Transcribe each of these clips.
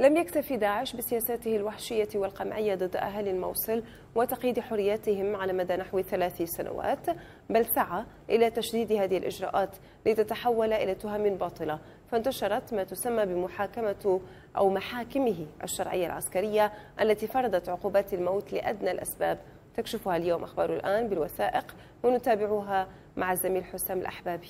لم يكتف داعش بسياساته الوحشية والقمعية ضد أهالي الموصل وتقييد حرياتهم على مدى نحو ثلاث سنوات بل سعى إلى تشديد هذه الإجراءات لتتحول إلى تهم باطلة فانتشرت ما تسمى بمحاكمة أو محاكمه الشرعية العسكرية التي فرضت عقوبات الموت لأدنى الأسباب تكشفها اليوم أخبار الآن بالوثائق ونتابعها مع الزميل حسام الأحبابي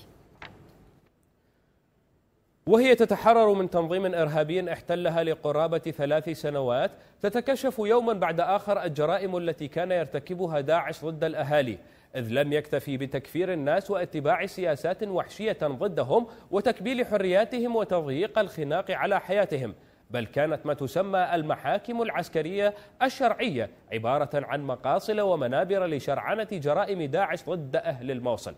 وهي تتحرر من تنظيم إرهابي احتلها لقرابة ثلاث سنوات تتكشف يوما بعد آخر الجرائم التي كان يرتكبها داعش ضد الأهالي إذ لم يكتفي بتكفير الناس واتباع سياسات وحشية ضدهم وتكبيل حرياتهم وتضييق الخناق على حياتهم بل كانت ما تسمى المحاكم العسكرية الشرعية عبارة عن مقاصل ومنابر لشرعنة جرائم داعش ضد أهل الموصل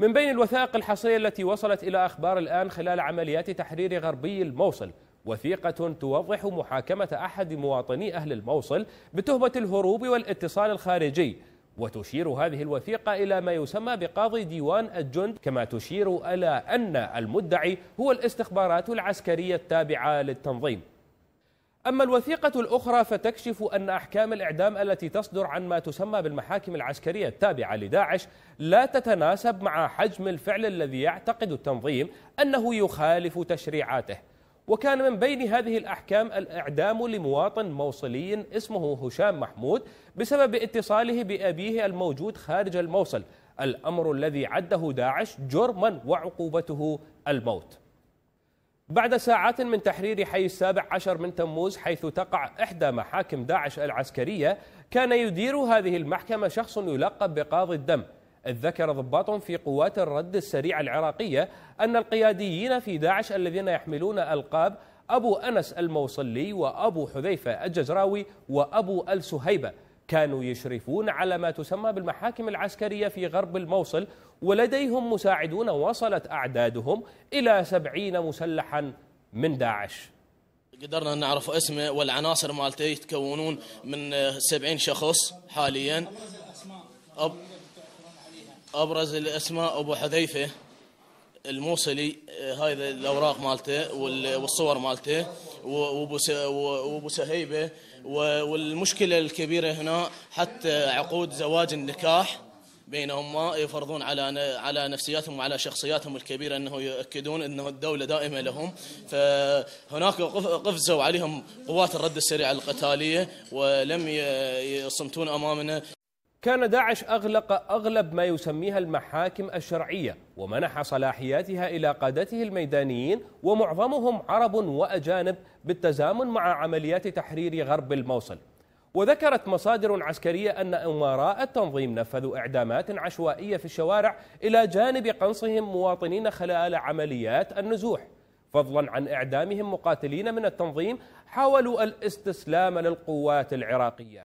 من بين الوثائق الحصرية التي وصلت إلى أخبار الآن خلال عمليات تحرير غربي الموصل وثيقة توضح محاكمة أحد مواطني أهل الموصل بتهمة الهروب والاتصال الخارجي وتشير هذه الوثيقة إلى ما يسمى بقاضي ديوان الجند كما تشير إلى أن المدعي هو الاستخبارات العسكرية التابعة للتنظيم أما الوثيقة الأخرى فتكشف أن أحكام الإعدام التي تصدر عن ما تسمى بالمحاكم العسكرية التابعة لداعش لا تتناسب مع حجم الفعل الذي يعتقد التنظيم أنه يخالف تشريعاته وكان من بين هذه الأحكام الإعدام لمواطن موصلي اسمه هشام محمود بسبب اتصاله بأبيه الموجود خارج الموصل الأمر الذي عده داعش جرما وعقوبته الموت بعد ساعات من تحرير حي السابع عشر من تموز حيث تقع إحدى محاكم داعش العسكرية كان يدير هذه المحكمة شخص يلقب بقاضي الدم إذ ذكر ضباط في قوات الرد السريع العراقية أن القياديين في داعش الذين يحملون ألقاب أبو أنس الموصلي وأبو حذيفة الجزراوي وأبو السهيبة كانوا يشرفون على ما تسمى بالمحاكم العسكرية في غرب الموصل ولديهم مساعدون وصلت أعدادهم إلى سبعين مسلحا من داعش قدرنا نعرف اسمه والعناصر مالته يتكونون من سبعين شخص حاليا أبرز الأسماء أبو حذيفة الموصلي آه، هاي الاوراق مالته والصور مالته وابو سهيبه والمشكله الكبيره هنا حتى عقود زواج النكاح بينهما يفرضون على على نفسياتهم وعلى شخصياتهم الكبيره انه يؤكدون انه الدوله دائمه لهم فهناك قفزوا عليهم قوات الرد السريع القتاليه ولم يصمتون امامنا كان داعش أغلق أغلب ما يسميها المحاكم الشرعية ومنح صلاحياتها إلى قادته الميدانيين ومعظمهم عرب وأجانب بالتزامن مع عمليات تحرير غرب الموصل وذكرت مصادر عسكرية أن أمراء التنظيم نفذوا إعدامات عشوائية في الشوارع إلى جانب قنصهم مواطنين خلال عمليات النزوح فضلا عن إعدامهم مقاتلين من التنظيم حاولوا الاستسلام للقوات العراقية